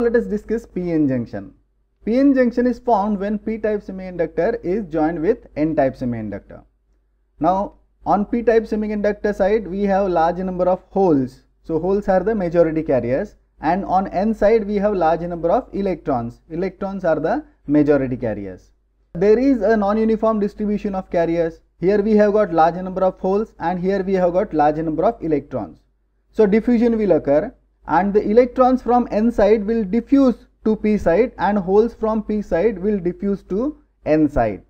Let us discuss PN junction. PN junction is formed when p-type semiconductor is joined with n-type semiconductor. Now on p-type semiconductor side we have large number of holes. So holes are the majority carriers and on n side we have large number of electrons. Electrons are the majority carriers. There is a non-uniform distribution of carriers. Here we have got large number of holes and here we have got large number of electrons. So diffusion will occur and the electrons from n side will diffuse to p side and holes from p side will diffuse to n side.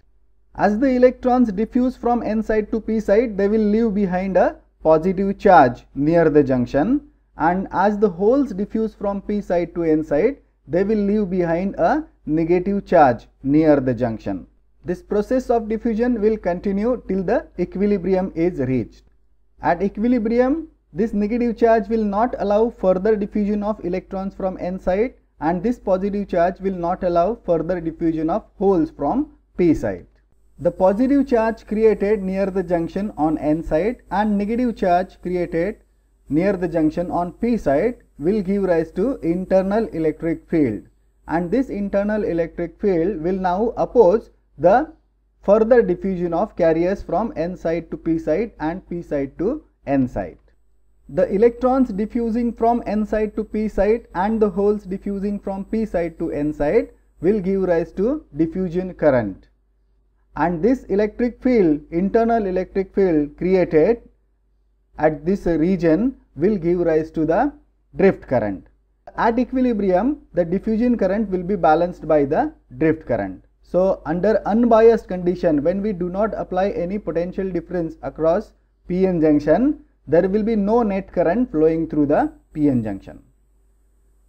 As the electrons diffuse from n side to p side, they will leave behind a positive charge near the junction and as the holes diffuse from p side to n side, they will leave behind a negative charge near the junction. This process of diffusion will continue till the equilibrium is reached. At equilibrium, this negative charge will not allow further diffusion of electrons from n side and this positive charge will not allow further diffusion of holes from p side. The positive charge created near the junction on n side and negative charge created near the junction on p side will give rise to internal electric field and this internal electric field will now oppose the further diffusion of carriers from N side to P side and P side to N side. The electrons diffusing from N side to P side and the holes diffusing from P side to N side will give rise to diffusion current. And this electric field, internal electric field created at this region will give rise to the drift current. At equilibrium, the diffusion current will be balanced by the drift current. So under unbiased condition, when we do not apply any potential difference across PN junction, there will be no net current flowing through the PN junction.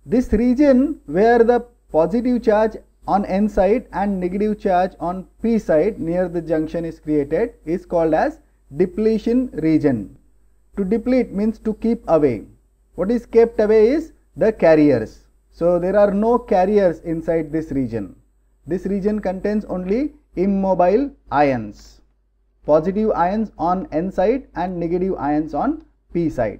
This region where the positive charge on N side and negative charge on P side near the junction is created is called as depletion region. To deplete means to keep away. What is kept away is the carriers. So there are no carriers inside this region. This region contains only immobile ions, positive ions on N side and negative ions on P side.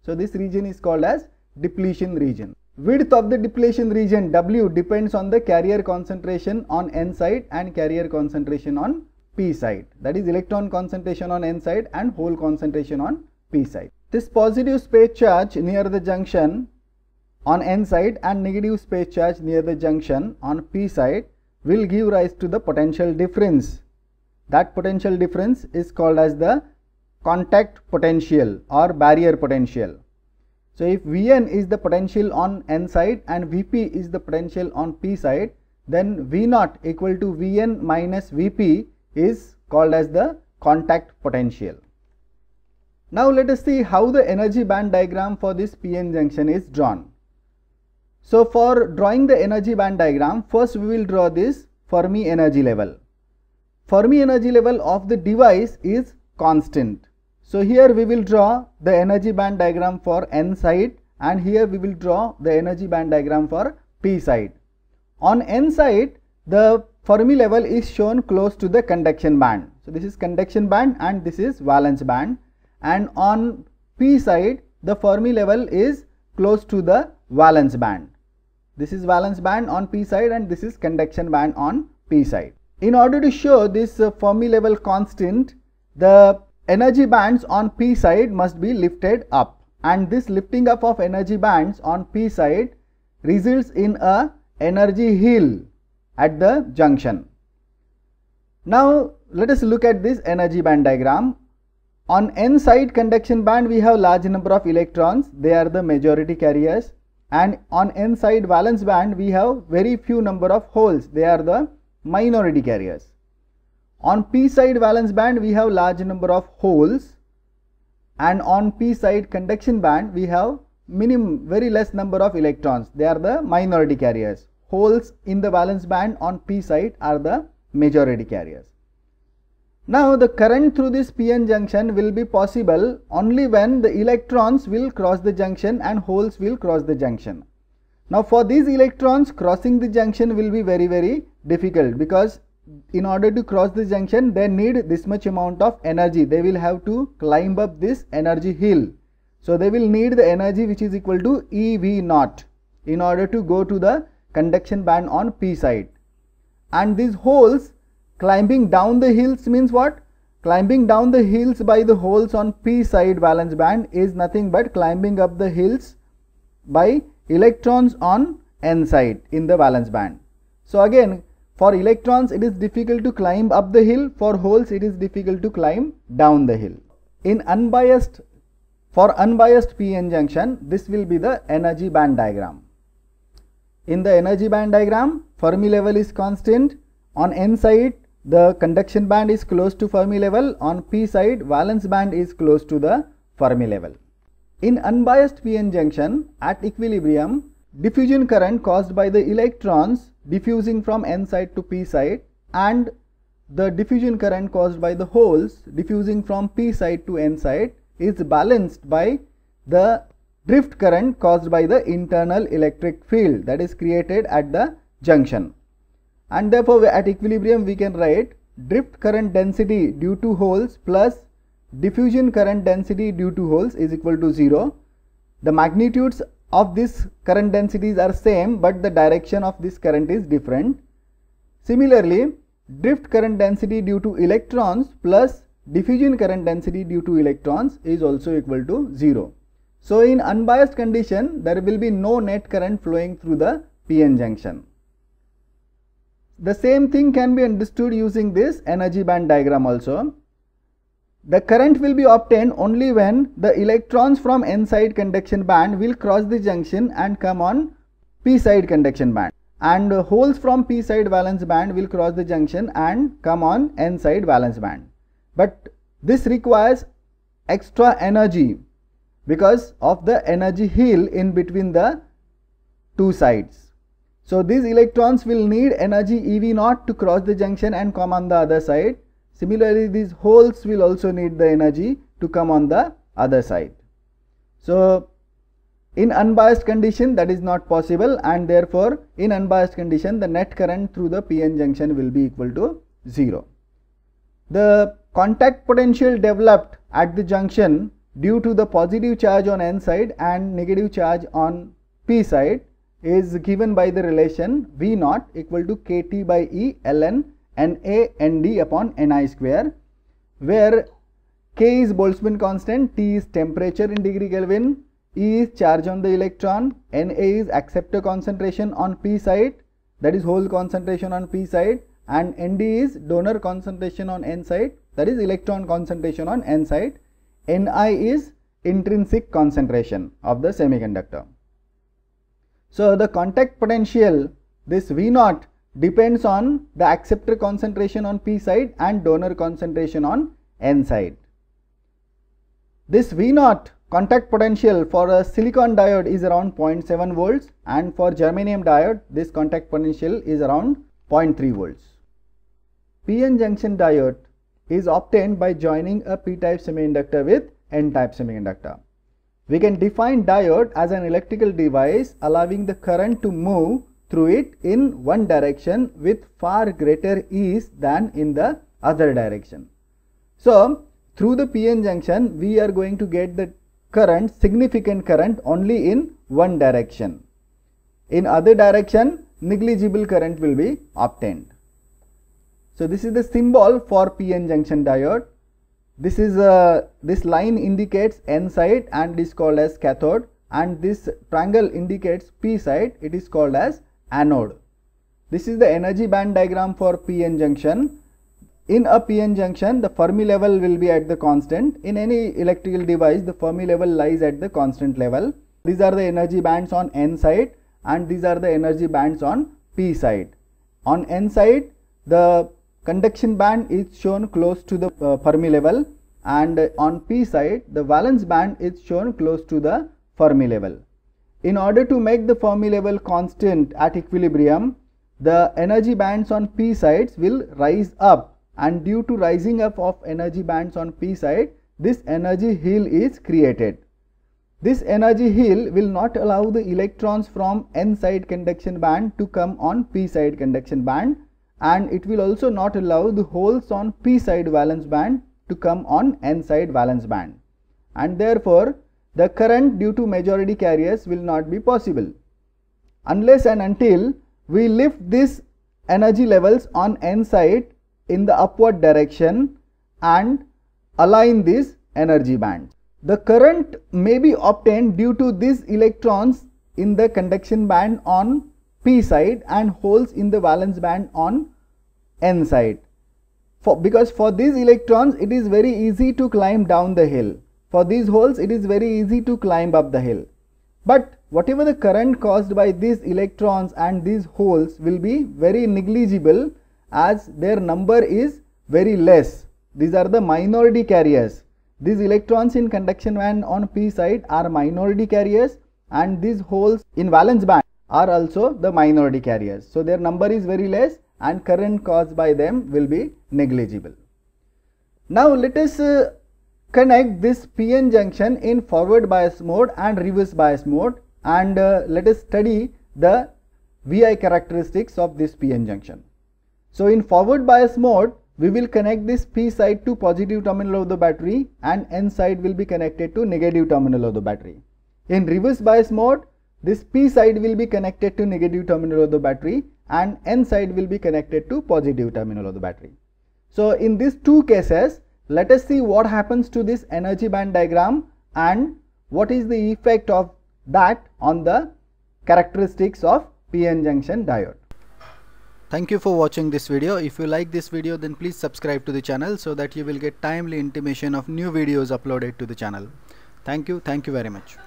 So this region is called as depletion region. Width of the depletion region W depends on the carrier concentration on N side and carrier concentration on P side. That is electron concentration on N side and hole concentration on P side. This positive space charge near the junction on N side and negative space charge near the junction on P side will give rise to the potential difference. That potential difference is called as the contact potential or barrier potential. So, if Vn is the potential on n side and Vp is the potential on p side, then V0 equal to Vn minus Vp is called as the contact potential. Now, let us see how the energy band diagram for this PN junction is drawn. So for drawing the energy band diagram, first we will draw this Fermi energy level. Fermi energy level of the device is constant. So here we will draw the energy band diagram for N side and here we will draw the energy band diagram for P side. On N side, the Fermi level is shown close to the conduction band. So this is conduction band and this is valence band and on P side, the Fermi level is close to the valence band. This is valence band on p side and this is conduction band on p side. In order to show this uh, Fermi level constant, the energy bands on p side must be lifted up and this lifting up of energy bands on p side results in a energy hill at the junction. Now let us look at this energy band diagram. On n side conduction band we have large number of electrons, they are the majority carriers and on n side valence band we have very few number of holes they are the minority carriers on p side valence band we have large number of holes and on p side conduction band we have minimum very less number of electrons they are the minority carriers holes in the valence band on p side are the majority carriers now the current through this PN junction will be possible only when the electrons will cross the junction and holes will cross the junction. Now for these electrons crossing the junction will be very very difficult because in order to cross the junction they need this much amount of energy. They will have to climb up this energy hill. So they will need the energy which is equal to EV naught in order to go to the conduction band on P side. And these holes Climbing down the hills means what? Climbing down the hills by the holes on p side valence band is nothing but climbing up the hills by electrons on n side in the valence band. So again for electrons it is difficult to climb up the hill, for holes it is difficult to climb down the hill. In unbiased, for unbiased p-n junction this will be the energy band diagram. In the energy band diagram Fermi level is constant, on n side the conduction band is close to Fermi level. On P side, valence band is close to the Fermi level. In unbiased PN junction, at equilibrium, diffusion current caused by the electrons diffusing from N side to P side and the diffusion current caused by the holes diffusing from P side to N side is balanced by the drift current caused by the internal electric field that is created at the junction and therefore at equilibrium we can write drift current density due to holes plus diffusion current density due to holes is equal to 0. The magnitudes of these current densities are same but the direction of this current is different. Similarly, drift current density due to electrons plus diffusion current density due to electrons is also equal to 0. So, in unbiased condition there will be no net current flowing through the p-n junction. The same thing can be understood using this energy band diagram also. The current will be obtained only when the electrons from n side conduction band will cross the junction and come on p side conduction band and holes from p side valence band will cross the junction and come on n side valence band. But this requires extra energy because of the energy hill in between the two sides. So these electrons will need energy EV0 to cross the junction and come on the other side. Similarly, these holes will also need the energy to come on the other side. So in unbiased condition that is not possible and therefore in unbiased condition the net current through the PN junction will be equal to 0. The contact potential developed at the junction due to the positive charge on N side and negative charge on P side is given by the relation V naught equal to kT by E ln Na Nd upon Ni square where K is Boltzmann constant, T is temperature in degree Kelvin, E is charge on the electron, Na is acceptor concentration on P side that is hole concentration on P side and Nd is donor concentration on N side that is electron concentration on N side. Ni is intrinsic concentration of the semiconductor. So, the contact potential this V naught depends on the acceptor concentration on P side and donor concentration on N side. This V naught contact potential for a silicon diode is around 0.7 volts and for germanium diode this contact potential is around 0.3 volts. PN junction diode is obtained by joining a p-type semiconductor with n-type semiconductor. We can define diode as an electrical device allowing the current to move through it in one direction with far greater ease than in the other direction. So, through the PN junction, we are going to get the current, significant current only in one direction. In other direction, negligible current will be obtained. So, this is the symbol for PN junction diode this is uh, this line indicates n side and is called as cathode and this triangle indicates p side it is called as anode this is the energy band diagram for pn junction in a pn junction the fermi level will be at the constant in any electrical device the fermi level lies at the constant level these are the energy bands on n side and these are the energy bands on p side on n side the Conduction band is shown close to the uh, Fermi level and on p side the valence band is shown close to the Fermi level. In order to make the Fermi level constant at equilibrium, the energy bands on p sides will rise up and due to rising up of energy bands on p side, this energy hill is created. This energy hill will not allow the electrons from n side conduction band to come on p side conduction band and it will also not allow the holes on p side valence band to come on n side valence band and therefore the current due to majority carriers will not be possible unless and until we lift these energy levels on n side in the upward direction and align this energy band. The current may be obtained due to these electrons in the conduction band on p side and holes in the valence band on n side. For, because for these electrons it is very easy to climb down the hill. For these holes it is very easy to climb up the hill. But whatever the current caused by these electrons and these holes will be very negligible as their number is very less. These are the minority carriers. These electrons in conduction band on p side are minority carriers and these holes in valence band are also the minority carriers. So their number is very less and current caused by them will be negligible. Now let us uh, connect this PN junction in forward bias mode and reverse bias mode and uh, let us study the VI characteristics of this PN junction. So in forward bias mode, we will connect this P side to positive terminal of the battery and N side will be connected to negative terminal of the battery. In reverse bias mode, this P side will be connected to negative terminal of the battery and N side will be connected to positive terminal of the battery. So in these two cases, let us see what happens to this energy band diagram and what is the effect of that on the characteristics of PN junction diode. Thank you for watching this video. If you like this video then please subscribe to the channel so that you will get timely intimation of new videos uploaded to the channel. Thank you. Thank you very much.